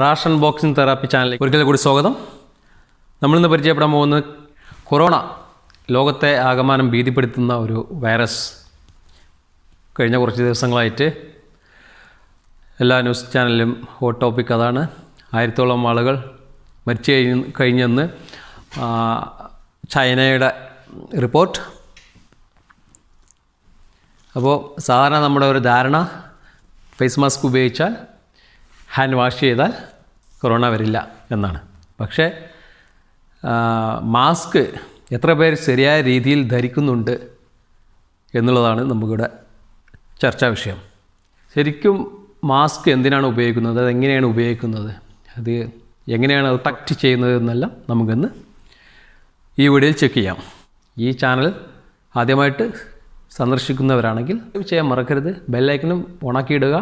ration boxing therapy ചാനലിലേക്ക് ഒരിക്കൽ കൂടി സ്വാഗതം നമ്മളിന്ന് പരിചയപ്പെടാൻ പോകുന്നത് കൊറോണ ലോകത്തെ ആകമാനം ഭീതിപ്പെടുത്തുന്ന ഒരു വൈറസ് കഴിഞ്ഞ കുറച്ച് ദിവസങ്ങളായിട്ട് എല്ലാ ന്യൂസ് ചാനലിലും ഹോട്ട് ടോപ്പിക് അതാണ് ആയിരത്തോളം ആളുകൾ മരിച്ചു കഴിഞ്ഞ് കഴിഞ്ഞെന്ന് ചൈനയുടെ റിപ്പോർട്ട് അപ്പോൾ സാധാരണ നമ്മുടെ ഒരു ധാരണ ഫേസ് മാസ്ക് ഉപയോഗിച്ചാൽ ഹാൻഡ് വാഷ് ചെയ്താൽ കൊറോണ വരില്ല എന്നാണ് പക്ഷേ മാസ്ക് എത്ര പേര് ശരിയായ രീതിയിൽ ധരിക്കുന്നുണ്ട് എന്നുള്ളതാണ് നമുക്കിവിടെ ചർച്ചാ വിഷയം ശരിക്കും മാസ്ക് എന്തിനാണ് ഉപയോഗിക്കുന്നത് അത് എങ്ങനെയാണ് ഉപയോഗിക്കുന്നത് അത് എങ്ങനെയാണ് അത് ടക്റ്റ് ചെയ്യുന്നത് എന്നെല്ലാം നമുക്കിന്ന് ഈ വീഡിയോയിൽ ചെക്ക് ചെയ്യാം ഈ ചാനൽ ആദ്യമായിട്ട് സന്ദർശിക്കുന്നവരാണെങ്കിൽ ചെയ്യാൻ മറക്കരുത് ബെല്ലൈക്കനും ഓണാക്കിയിടുക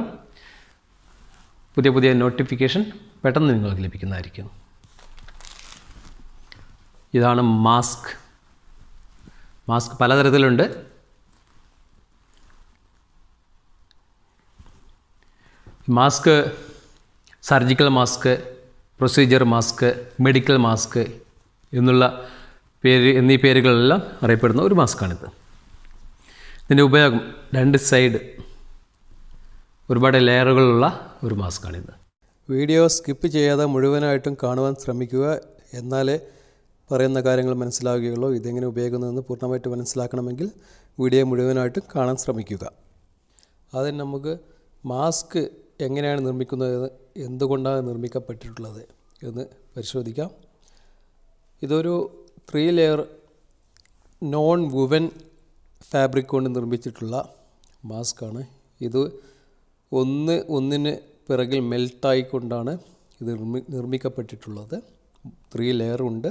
പുതിയ പുതിയ നോട്ടിഫിക്കേഷൻ പെട്ടെന്ന് നിങ്ങൾക്ക് ലഭിക്കുന്നതായിരിക്കും ഇതാണ് മാസ്ക് മാസ്ക് പലതരത്തിലുണ്ട് mask surgical mask procedure mask medical mask എന്നുള്ള പേര് എന്നീ പേരുകളെല്ലാം അറിയപ്പെടുന്ന ഒരു മാസ്ക്കാണിത് ഇതിൻ്റെ ഉപയോഗം രണ്ട് സൈഡ് ഒരുപാട് ലെയറുകളുള്ള ഒരു മാസ്കാണിത് വീഡിയോ സ്കിപ്പ് ചെയ്യാതെ മുഴുവനായിട്ടും കാണുവാൻ ശ്രമിക്കുക എന്നാലേ പറയുന്ന കാര്യങ്ങൾ മനസ്സിലാവുകയുള്ളൂ ഇതെങ്ങനെ ഉപയോഗിക്കുന്നതെന്ന് പൂർണ്ണമായിട്ട് മനസ്സിലാക്കണമെങ്കിൽ വീഡിയോ മുഴുവനായിട്ടും കാണാൻ ശ്രമിക്കുക അതിന് നമുക്ക് മാസ്ക് എങ്ങനെയാണ് നിർമ്മിക്കുന്നത് എന്തുകൊണ്ടാണ് നിർമ്മിക്കപ്പെട്ടിട്ടുള്ളത് എന്ന് പരിശോധിക്കാം ഇതൊരു three layer non woven fabric കൊണ്ട് നിർമ്മിച്ചിട്ടുള്ള മാസ്കാണ് ഇത് ഒന്ന് ഒന്നിന് പിറകിൽ മെൽട്ടായിക്കൊണ്ടാണ് ഇത് നിർമ്മി നിർമ്മിക്കപ്പെട്ടിട്ടുള്ളത് ത്രീ ലെയറുണ്ട്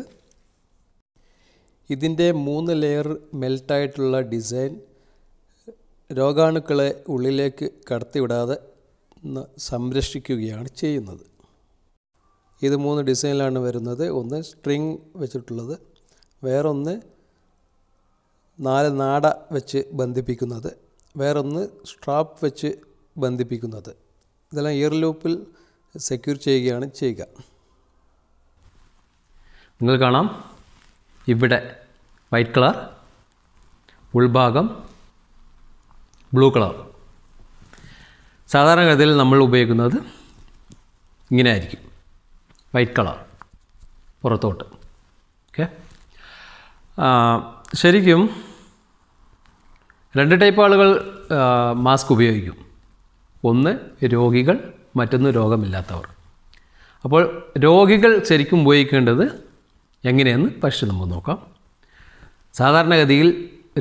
ഇതിൻ്റെ മൂന്ന് ലെയർ മെൽട്ടായിട്ടുള്ള ഡിസൈൻ രോഗാണുക്കളെ ഉള്ളിലേക്ക് കടത്തിവിടാതെ സംരക്ഷിക്കുകയാണ് ചെയ്യുന്നത് ഇത് മൂന്ന് ഡിസൈനിലാണ് വരുന്നത് ഒന്ന് സ്ട്രിങ് വെച്ചിട്ടുള്ളത് വേറൊന്ന് നാല് നാട വെച്ച് ബന്ധിപ്പിക്കുന്നത് വേറൊന്ന് സ്ട്രാപ്പ് വെച്ച് ബന്ധിപ്പിക്കുന്നത് ഇതെല്ലാം ഇയർ ലൂപ്പിൽ സെക്യൂർ ചെയ്യുകയാണ് ചെയ്യുക നിങ്ങൾ കാണാം ഇവിടെ വൈറ്റ് കളർ ഉൾഭാഗം ബ്ലൂ കളർ സാധാരണഗതിയിൽ നമ്മൾ ഉപയോഗിക്കുന്നത് ഇങ്ങനെ ആയിരിക്കും വൈറ്റ് കളർ പുറത്തോട്ട് ഓക്കെ ശരിക്കും രണ്ട് ടൈപ്പ് ആളുകൾ മാസ്ക് ഉപയോഗിക്കും ഒന്ന് രോഗികൾ മറ്റൊന്ന് രോഗമില്ലാത്തവർ അപ്പോൾ രോഗികൾ ശരിക്കും ഉപയോഗിക്കേണ്ടത് എങ്ങനെയെന്ന് പക്ഷെ നമുക്ക് നോക്കാം സാധാരണഗതിയിൽ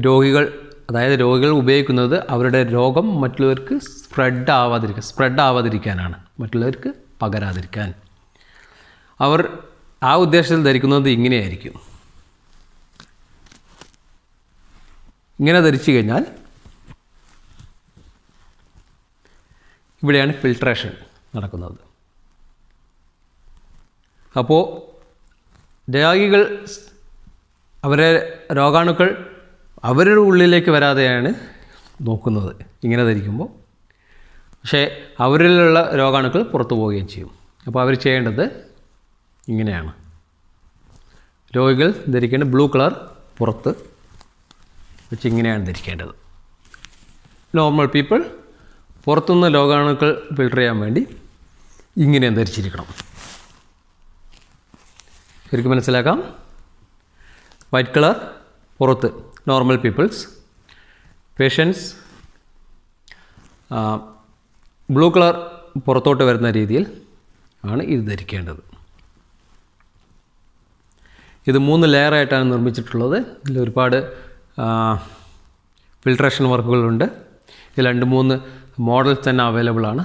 രോഗികൾ അതായത് രോഗികൾ ഉപയോഗിക്കുന്നത് അവരുടെ രോഗം മറ്റുള്ളവർക്ക് സ്പ്രെഡ് ആവാതിരിക്കാൻ സ്പ്രെഡ് ആവാതിരിക്കാനാണ് മറ്റുള്ളവർക്ക് പകരാതിരിക്കാൻ അവർ ആ ഉദ്ദേശത്തിൽ ധരിക്കുന്നത് ഇങ്ങനെയായിരിക്കും ഇങ്ങനെ ധരിച്ചു കഴിഞ്ഞാൽ ഇവിടെയാണ് ഫിൽട്രേഷൻ നടക്കുന്നത് അപ്പോൾ രോഗികൾ അവരെ രോഗാണുക്കൾ അവരുടെ ഉള്ളിലേക്ക് വരാതെയാണ് നോക്കുന്നത് ഇങ്ങനെ ധരിക്കുമ്പോൾ പക്ഷേ അവരിലുള്ള രോഗാണുക്കൾ പുറത്തു പോവുകയും ചെയ്യും അപ്പോൾ അവർ ചെയ്യേണ്ടത് ഇങ്ങനെയാണ് രോഗികൾ ധരിക്കേണ്ട ബ്ലൂ കളർ പുറത്ത് വെച്ച് ഇങ്ങനെയാണ് ധരിക്കേണ്ടത് നോർമൽ പീപ്പിൾ പുറത്തുനിന്ന് ലോകാണുക്കൾ ഫിൽട്ടർ ചെയ്യാൻ വേണ്ടി ഇങ്ങനെ ധരിച്ചിരിക്കണം ശരിക്കും മനസ്സിലാക്കാം വൈറ്റ് കളർ പുറത്ത് normal peoples patients blue colour പുറത്തോട്ട് വരുന്ന രീതിയിൽ ആണ് ഇത് ധരിക്കേണ്ടത് ഇത് മൂന്ന് ലെയറായിട്ടാണ് നിർമ്മിച്ചിട്ടുള്ളത് ഇതിൽ ഒരുപാട് ഫിൽട്രേഷൻ വർക്കുകളുണ്ട് ഇത് രണ്ട് മൂന്ന് മോഡൽസ് തന്നെ അവൈലബിൾ ആണ്